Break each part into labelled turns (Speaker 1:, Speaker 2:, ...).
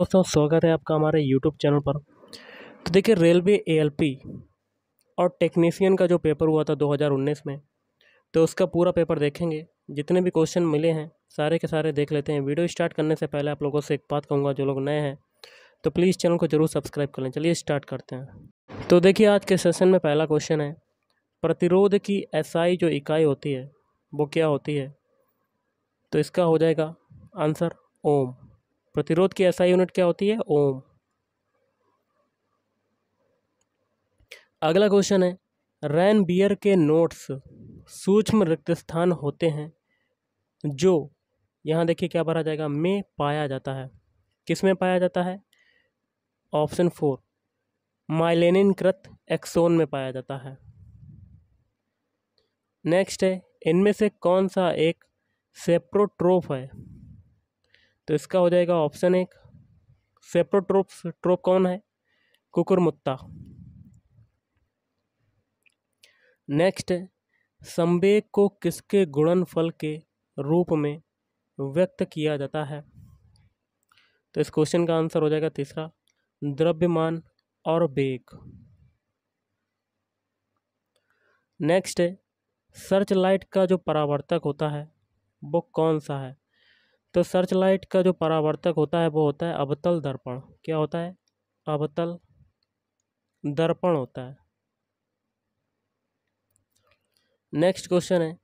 Speaker 1: दोस्तों स्वागत है आपका हमारे यूट्यूब चैनल पर तो देखिए रेलवे ए और टेक्नीशियन का जो पेपर हुआ था 2019 में तो उसका पूरा पेपर देखेंगे जितने भी क्वेश्चन मिले हैं सारे के सारे देख लेते हैं वीडियो स्टार्ट करने से पहले आप लोगों से एक बात कहूँगा जो लोग नए हैं तो प्लीज़ चैनल को ज़रूर सब्सक्राइब कर लें चलिए स्टार्ट करते हैं तो देखिए आज के सेशन में पहला क्वेश्चन है प्रतिरोध की ऐसाई जो इकाई होती है वो क्या होती है तो इसका हो जाएगा आंसर ओम प्रतिरोध की ऐसा यूनिट क्या होती है ओम अगला क्वेश्चन है रैन बियर के नोट्स सूक्ष्म रिक्त स्थान होते हैं जो यहाँ देखिए क्या भरा जाएगा में पाया जाता है किस में पाया जाता है ऑप्शन फोर कृत एक्सोन में पाया जाता है नेक्स्ट है इनमें से कौन सा एक सेप्रोट्रोफ है तो इसका हो जाएगा ऑप्शन एक सेप्रोट्रोप ट्रोप कौन है कुकुरमुत्ता नेक्स्ट संवेग को किसके गुणनफल के रूप में व्यक्त किया जाता है तो इस क्वेश्चन का आंसर हो जाएगा तीसरा द्रव्यमान और बेग नेक्स्ट सर्च लाइट का जो परावर्तक होता है वो कौन सा है तो सर्च लाइट का जो परावर्तक होता है वो होता है अवतल दर्पण क्या होता है अवतल दर्पण होता है नेक्स्ट क्वेश्चन है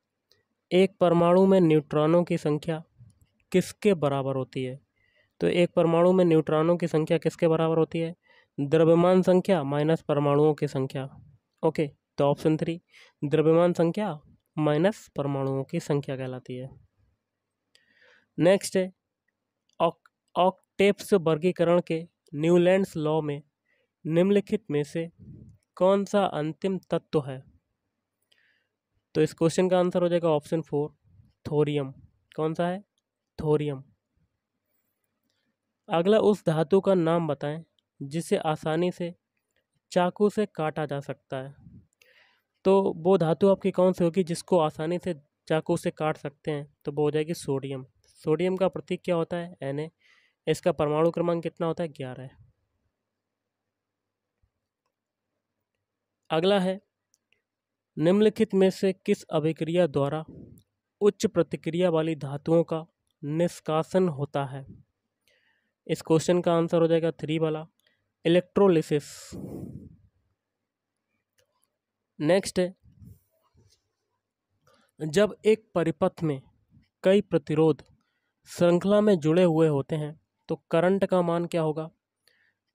Speaker 1: एक परमाणु में न्यूट्रॉनों की संख्या किसके बराबर होती है तो एक परमाणु में न्यूट्रॉनों की संख्या किसके बराबर होती है द्रव्यमान संख्या माइनस परमाणुओं की संख्या ओके तो ऑप्शन थ्री द्रव्यमान संख्या माइनस परमाणुओं की संख्या कहलाती है नेक्स्ट है ऑक्टेप्स वर्गीकरण के न्यूलैंड्स लॉ में निम्नलिखित में से कौन सा अंतिम तत्व है तो इस क्वेश्चन का आंसर हो जाएगा ऑप्शन फोर थोरियम कौन सा है थोरियम अगला उस धातु का नाम बताएं जिसे आसानी से चाकू से काटा जा सकता है तो वो धातु आपकी कौन सी होगी जिसको आसानी से चाकू से काट सकते हैं तो वो हो जाएगी सोडियम सोडियम का प्रतीक क्या होता है एन इसका परमाणु क्रमांक कितना होता है ग्यारह अगला है निम्नलिखित में से किस अभिक्रिया द्वारा उच्च प्रतिक्रिया वाली धातुओं का निष्कासन होता है इस क्वेश्चन का आंसर हो जाएगा थ्री वाला इलेक्ट्रोलिसिस नेक्स्ट है जब एक परिपथ में कई प्रतिरोध श्रृंखला में जुड़े हुए होते हैं तो करंट का मान क्या होगा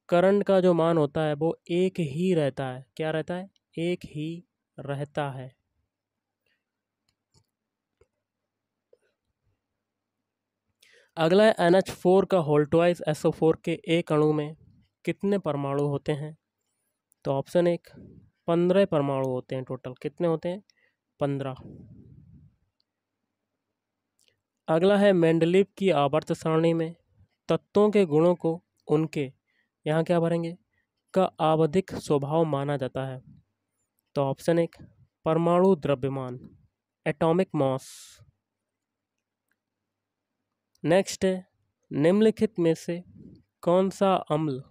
Speaker 1: करंट का जो मान होता है वो एक ही रहता है क्या रहता है एक ही रहता है अगला है एन एच फोर का एस ओ फोर के एक अणु में कितने परमाणु होते हैं तो ऑप्शन एक पंद्रह परमाणु होते हैं टोटल कितने होते हैं पंद्रह अगला है मेंडलिप की आवर्त सारणी में तत्वों के गुणों को उनके यहाँ क्या भरेंगे का आवधिक स्वभाव माना जाता है तो ऑप्शन एक परमाणु द्रव्यमान एटॉमिक मॉस नेक्स्ट है निम्नलिखित में से कौन सा अम्ल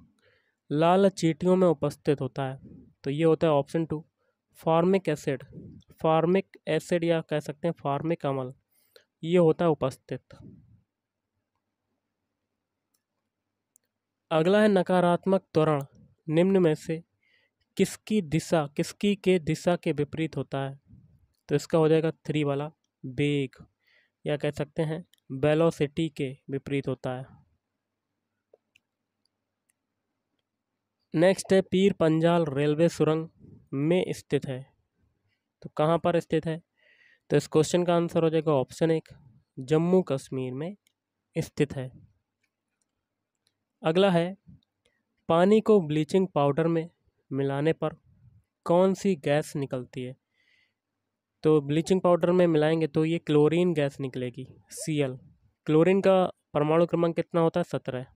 Speaker 1: लाल चीटियों में उपस्थित होता है तो ये होता है option two formic acid formic acid या कह सकते हैं फार्मिक अम्ल ये होता है उपस्थित अगला है नकारात्मक त्वरण निम्न में से किसकी दिशा किसकी के दिशा के विपरीत होता है तो इसका हो जाएगा थ्री वाला बेग या कह सकते हैं वेलोसिटी के विपरीत होता है नेक्स्ट है पीर पंजाल रेलवे सुरंग में स्थित है तो कहाँ पर स्थित है तो इस क्वेश्चन का आंसर हो जाएगा ऑप्शन एक जम्मू कश्मीर में स्थित है अगला है पानी को ब्लीचिंग पाउडर में मिलाने पर कौन सी गैस निकलती है तो ब्लीचिंग पाउडर में मिलाएंगे तो ये क्लोरीन गैस निकलेगी सी एल क्लोरीन का परमाणु क्रमांक कितना होता है सत्रह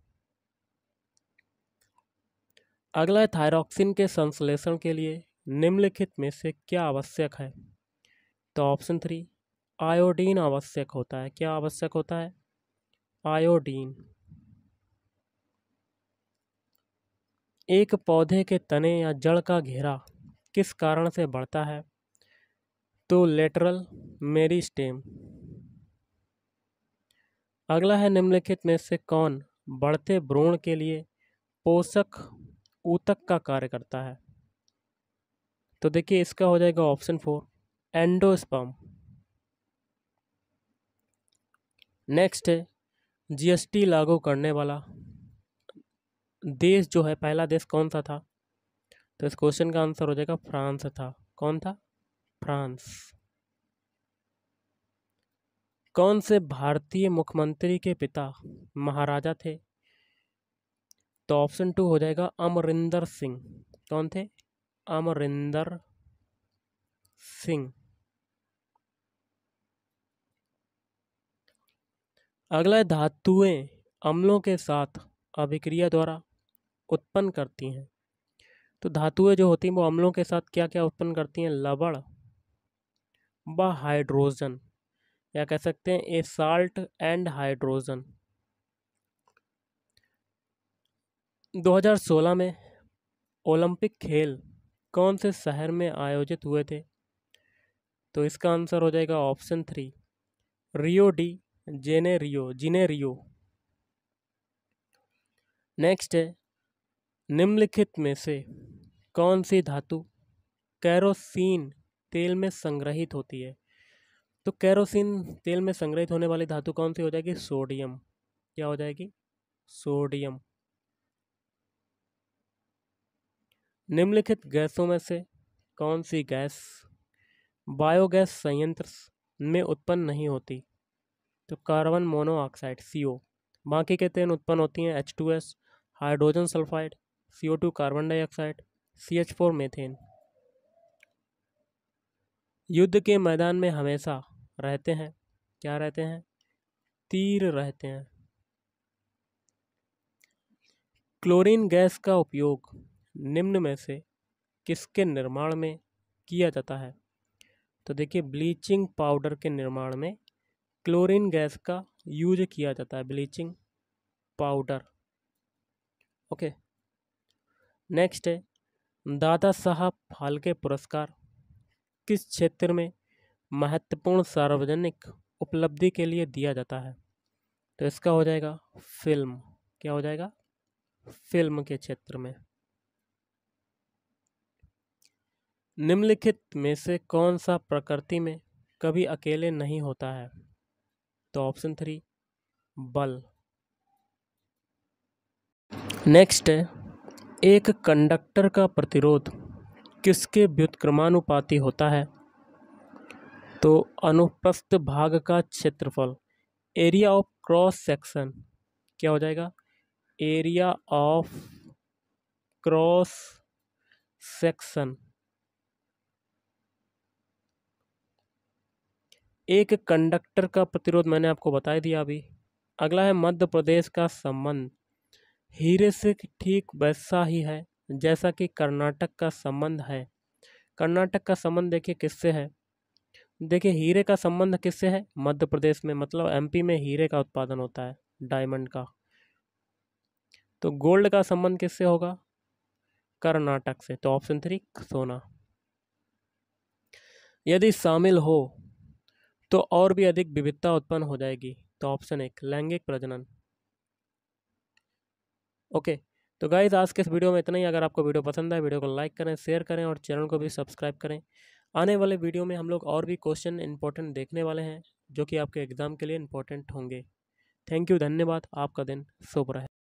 Speaker 1: अगला है थायरॉक्सिन के संश्लेषण के लिए निम्नलिखित में से क्या आवश्यक है तो ऑप्शन थ्री आयोडीन आवश्यक होता है क्या आवश्यक होता है आयोडीन एक पौधे के तने या जड़ का घेरा किस कारण से बढ़ता है तो लेटरल मेरी स्टेम अगला है निम्नलिखित में से कौन बढ़ते भ्रूण के लिए पोषक ऊतक का कार्य करता है तो देखिए इसका हो जाएगा ऑप्शन फोर एंडोस्पर्म नेक्स्ट है जीएसटी लागू करने वाला देश जो है पहला देश कौन सा था तो इस क्वेश्चन का आंसर हो जाएगा फ्रांस था कौन था फ्रांस कौन से भारतीय मुख्यमंत्री के पिता महाराजा थे तो ऑप्शन टू हो जाएगा अमरिंदर सिंह कौन थे अमरिंदर सिंह अगला धातुएं अम्लों के साथ अभिक्रिया द्वारा उत्पन्न करती हैं तो धातुएं जो होती हैं वो अम्लों के साथ क्या क्या उत्पन्न करती हैं लवण व हाइड्रोजन या कह सकते हैं ए साल्ट एंड हाइड्रोजन 2016 में ओलंपिक खेल कौन से शहर में आयोजित हुए थे तो इसका आंसर हो जाएगा option three Rio de Janeiro Rio next है निम्नलिखित में से कौन सी धातु कैरोसिन तेल में संग्रहित होती है तो कैरोसिन तेल में संग्रहित होने वाली धातु कौन सी हो जाएगी सोडियम क्या हो जाएगी सोडियम निम्नलिखित गैसों में से कौन सी गैस बायोगैस संयंत्र में उत्पन्न नहीं होती तो कार्बन मोनोऑक्साइड सी ओ बाकी के तेन उत्पन्न होती हैं H two S hydrogen sulphide C O two carbon dioxide C H four methane युद्ध के मैदान में हमेशा रहते हैं क्या रहते हैं तीर रहते हैं क्लोरीन गैस का उपयोग निम्न में से किसके निर्माण में किया जाता है तो देखिए ब्लीचिंग पाउडर के निर्माण में क्लोरीन गैस का यूज किया जाता है ब्लीचिंग पाउडर ओके नेक्स्ट है दादा साहब फालके पुरस्कार किस क्षेत्र में महत्वपूर्ण सार्वजनिक उपलब्धि के लिए दिया जाता है तो इसका हो जाएगा फिल्म क्या हो जाएगा फिल्म के क्षेत्र में निम्नलिखित में से कौन सा प्रकृति में कभी अकेले नहीं होता है तो ऑप्शन थ्री बल नेक्स्ट है एक कंडक्टर का प्रतिरोध किसके व्युत्क्रमानुपाती होता है तो अनुप्रस्थ भाग का क्षेत्रफल एरिया ऑफ क्रॉस सेक्शन क्या हो जाएगा एरिया ऑफ क्रॉस सेक्शन एक कंडक्टर का प्रतिरोध मैंने आपको बता दिया अभी अगला है मध्य प्रदेश का संबंध हीरे से ठीक वैसा ही है जैसा कि कर्नाटक का संबंध है कर्नाटक का संबंध देखिए किससे है देखिए हीरे का संबंध किससे है मध्य प्रदेश में मतलब एमपी में हीरे का उत्पादन होता है डायमंड का तो गोल्ड का संबंध किससे होगा कर्नाटक से तो ऑप्शन थ्री सोना यदि शामिल हो तो और भी अधिक विविधता उत्पन्न हो जाएगी तो ऑप्शन एक लैंगिक प्रजनन ओके तो गाइज आज के इस वीडियो में इतना ही अगर आपको वीडियो पसंद आए वीडियो को लाइक करें शेयर करें और चैनल को भी सब्सक्राइब करें आने वाले वीडियो में हम लोग और भी क्वेश्चन इंपॉर्टेंट देखने वाले हैं जो कि आपके एग्ज़ाम के लिए इम्पोर्टेंट होंगे थैंक यू धन्यवाद आपका दिन शुभ रहे